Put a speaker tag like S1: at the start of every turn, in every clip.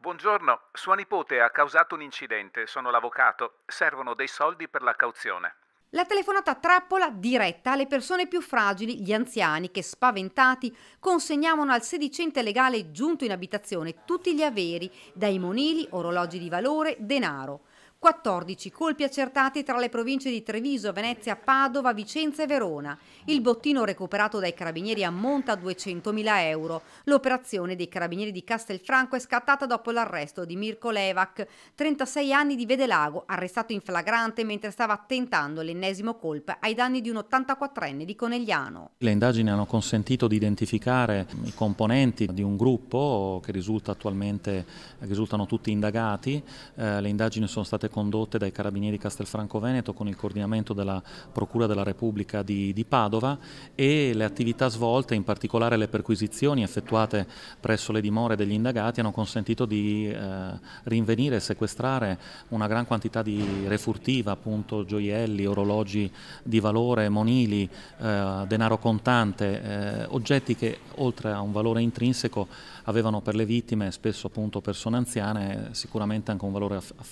S1: Buongiorno, sua nipote ha causato un incidente, sono l'avvocato, servono dei soldi per la cauzione.
S2: La telefonata trappola diretta alle persone più fragili, gli anziani che spaventati consegnavano al sedicente legale giunto in abitazione tutti gli averi, dai monili, orologi di valore, denaro. 14 colpi accertati tra le province di Treviso, Venezia, Padova, Vicenza e Verona. Il bottino recuperato dai carabinieri ammonta a 200.000 euro. L'operazione dei carabinieri di Castelfranco è scattata dopo l'arresto di Mirko Levac, 36 anni di Vedelago, arrestato in flagrante mentre stava tentando l'ennesimo colpo ai danni di un 84enne di Conegliano.
S1: Le indagini hanno consentito di identificare i componenti di un gruppo che risulta attualmente, risultano tutti indagati. Eh, le indagini sono state condotte dai carabinieri di Castelfranco Veneto con il coordinamento della Procura della Repubblica di, di Padova e le attività svolte, in particolare le perquisizioni effettuate presso le dimore degli indagati, hanno consentito di eh, rinvenire e sequestrare una gran quantità di refurtiva, appunto gioielli, orologi di valore, monili, eh, denaro contante, eh, oggetti che oltre a un valore intrinseco avevano per le vittime, spesso appunto persone anziane, sicuramente anche un valore affettivo.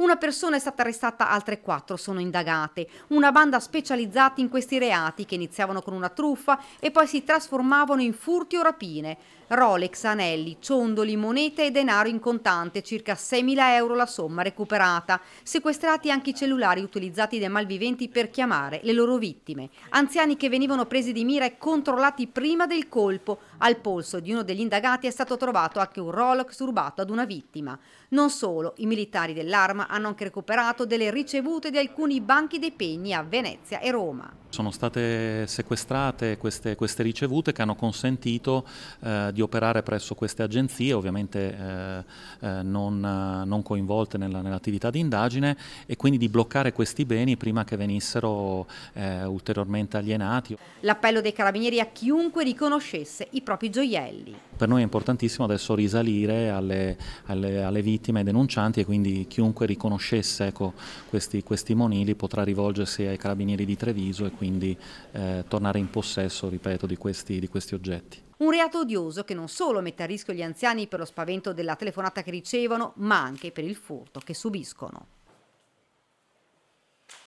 S2: Una persona è stata arrestata, altre quattro sono indagate. Una banda specializzata in questi reati che iniziavano con una truffa e poi si trasformavano in furti o rapine. Rolex, anelli, ciondoli, monete e denaro in contante, circa 6.000 euro la somma recuperata. Sequestrati anche i cellulari utilizzati dai malviventi per chiamare le loro vittime. Anziani che venivano presi di mira e controllati prima del colpo, al polso di uno degli indagati è stato trovato anche un Rolex rubato ad una vittima. Non solo, i militari dell'arma hanno anche recuperato delle ricevute di alcuni banchi dei pegni a Venezia e Roma.
S1: Sono state sequestrate queste, queste ricevute che hanno consentito eh, di operare presso queste agenzie, ovviamente eh, eh, non, non, coinvolte nella, nell'attività di indagine, e quindi di bloccare questi beni prima che venissero eh, ulteriormente alienati.
S2: L'appello dei carabinieri a chiunque riconoscesse i propri gioielli.
S1: Per noi è importantissimo adesso risalire alle, alle, alle vittime e denuncianti e quindi chiunque riconoscesse ecco, questi, questi, monili potrà rivolgersi ai carabinieri di Treviso e quindi eh, tornare in possesso, ripeto, di questi, di questi oggetti.
S2: Un reato odioso che non solo mette a rischio gli anziani per lo spavento della telefonata che ricevono, ma anche per il furto che subiscono.